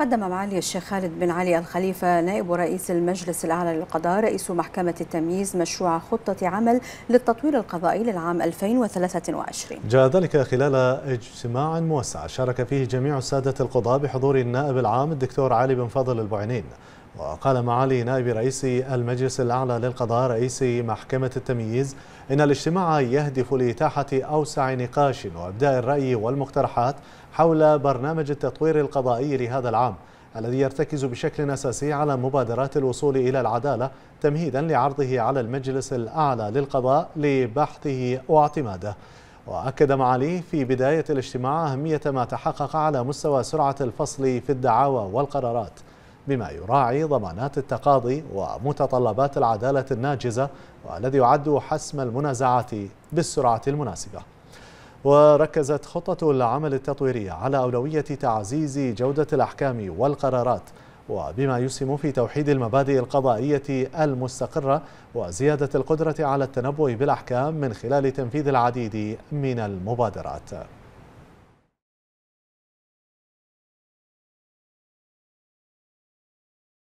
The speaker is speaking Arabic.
قدم معالي الشيخ خالد بن علي الخليفة نائب رئيس المجلس الأعلى للقضاء رئيس محكمة التمييز مشروع خطة عمل للتطوير القضائي للعام 2023 جاء ذلك خلال اجتماع موسع شارك فيه جميع السادة القضاء بحضور النائب العام الدكتور علي بن فضل البعينين وقال معالي نائب رئيس المجلس الأعلى للقضاء رئيس محكمة التمييز إن الاجتماع يهدف لإتاحة أوسع نقاش وإبداء الرأي والمقترحات حول برنامج التطوير القضائي لهذا العام الذي يرتكز بشكل أساسي على مبادرات الوصول إلى العدالة تمهيدا لعرضه على المجلس الأعلى للقضاء لبحثه واعتماده وأكد معاليه في بداية الاجتماع أهمية ما تحقق على مستوى سرعة الفصل في الدعاوى والقرارات بما يراعي ضمانات التقاضي ومتطلبات العدالة الناجزة والذي يعد حسم المنازعات بالسرعة المناسبة وركزت خطة العمل التطويرية على أولوية تعزيز جودة الأحكام والقرارات وبما يسهم في توحيد المبادئ القضائية المستقرة وزيادة القدرة على التنبؤ بالأحكام من خلال تنفيذ العديد من المبادرات